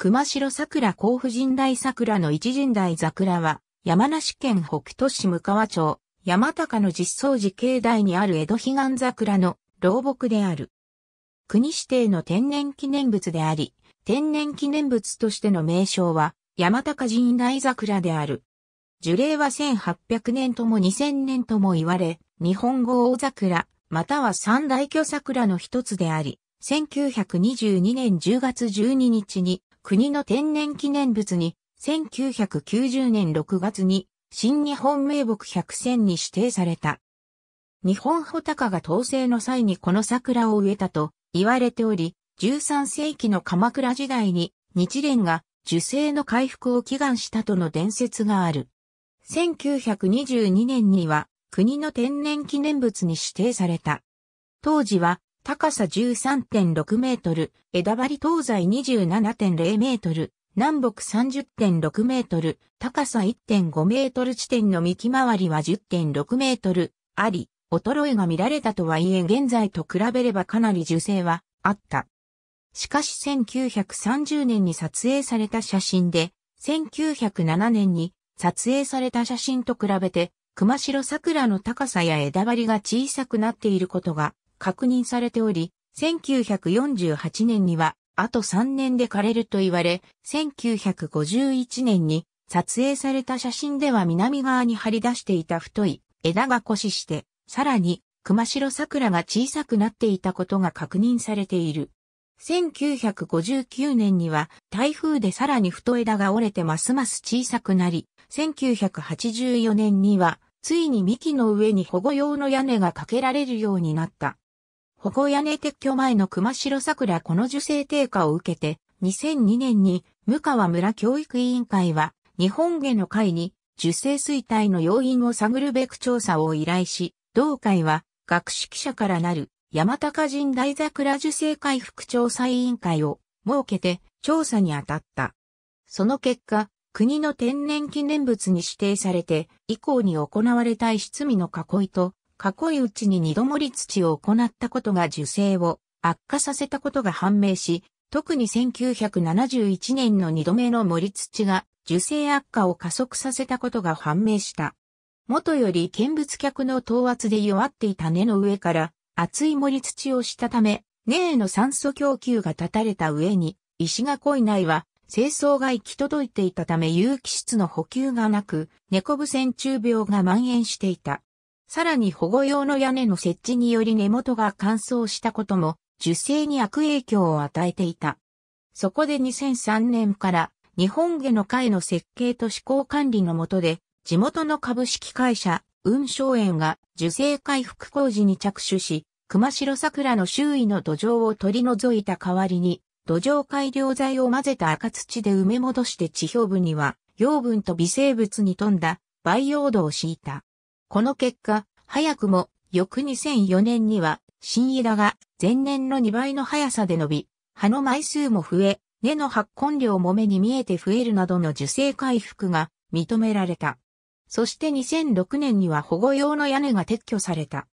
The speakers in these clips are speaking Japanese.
熊城桜甲府神代桜の一神代桜は、山梨県北都市向川町、山高の実相寺境内にある江戸彼岸桜の老木である。国指定の天然記念物であり、天然記念物としての名称は、山高神代桜である。樹齢は1800年とも2000年とも言われ、日本語大桜、または三大巨桜の一つであり、1922年10月12日に国の天然記念物に、1990年6月に、新日本名木百選に指定された。日本穂高が統制の際にこの桜を植えたと言われており、13世紀の鎌倉時代に日蓮が樹勢の回復を祈願したとの伝説がある。1922年には国の天然記念物に指定された。当時は高さ13.6メートル、枝張り東西27.0メートル、南北30.6メートル、高さ1.5メートル地点の幹回りは10.6メートルあり、衰えが見られたとはいえ現在と比べればかなり樹勢はあった。しかし1930年に撮影された写真で、1907年に撮影された写真と比べて、熊代桜の高さや枝張りが小さくなっていることが確認されており、1948年にはあと3年で枯れると言われ、1951年に撮影された写真では南側に張り出していた太い枝が枯死して、さらに熊代桜が小さくなっていたことが確認されている。1959年には台風でさらに太枝が折れてますます小さくなり、1984年にはついに幹の上に保護用の屋根がかけられるようになった。保護屋根撤去前の熊代桜この受精低下を受けて、2002年に、向川村教育委員会は、日本下の会に、受精衰退の要因を探るべく調査を依頼し、同会は、学識者からなる、山高人大桜受精回復調査委員会を、設けて、調査に当たった。その結果、国の天然記念物に指定されて、以降に行われた石積の囲いと、過去いうちに二度盛り土を行ったことが樹勢を悪化させたことが判明し、特に1971年の二度目の盛り土が樹勢悪化を加速させたことが判明した。元より見物客の等圧で弱っていた根の上から厚い盛り土をしたため、根への酸素供給が断たれた上に、石が濃い内は清掃が行き届いていたため有機質の補給がなく、猫伏線中病が蔓延していた。さらに保護用の屋根の設置により根元が乾燥したことも、樹勢に悪影響を与えていた。そこで2003年から日本下の会の設計と施行管理の下で、地元の株式会社、雲昌園が樹勢回復工事に着手し、熊代桜の周囲の土壌を取り除いた代わりに、土壌改良剤を混ぜた赤土で埋め戻して地表部には、養分と微生物に富んだ培養土を敷いた。この結果、早くも翌2004年には新枝が前年の2倍の速さで伸び、葉の枚数も増え、根の発根量も目に見えて増えるなどの受精回復が認められた。そして2006年には保護用の屋根が撤去された。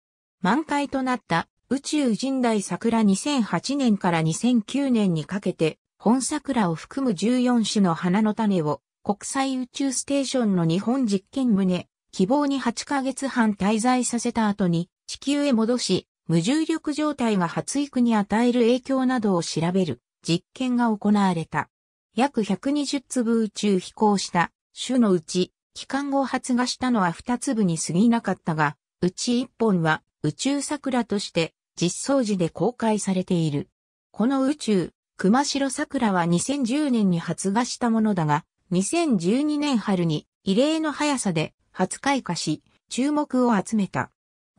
満開となった宇宙人大桜2008年から2009年にかけて、本桜を含む14種の花の種を国際宇宙ステーションの日本実験棟希望に8ヶ月半滞在させた後に地球へ戻し、無重力状態が発育に与える影響などを調べる実験が行われた。約120粒宇宙飛行した種のうち、帰還後発芽したのは2粒に過ぎなかったが、うち1本は宇宙桜として実装時で公開されている。この宇宙、熊代桜は2010年に発芽したものだが、2012年春に異例の速さで初開花し、注目を集めた。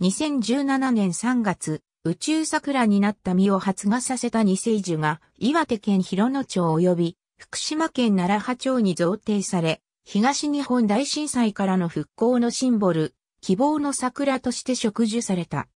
2017年3月、宇宙桜になった実を発芽させた二世樹が、岩手県広野町及び、福島県奈良波町に贈呈され、東日本大震災からの復興のシンボル、希望の桜として植樹された。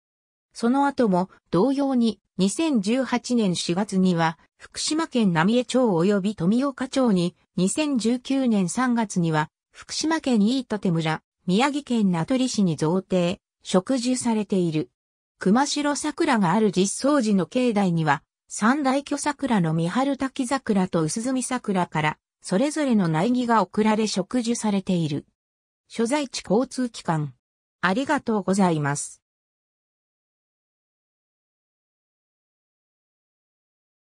その後も同様に2018年4月には福島県浪江町及び富岡町に2019年3月には福島県飯舘村宮城県名取市に贈呈、植樹されている。熊代桜がある実相寺の境内には、三大巨桜の三春滝桜と薄墨桜から、それぞれの苗木が送られ植樹されている。所在地交通機関。ありがとうございます。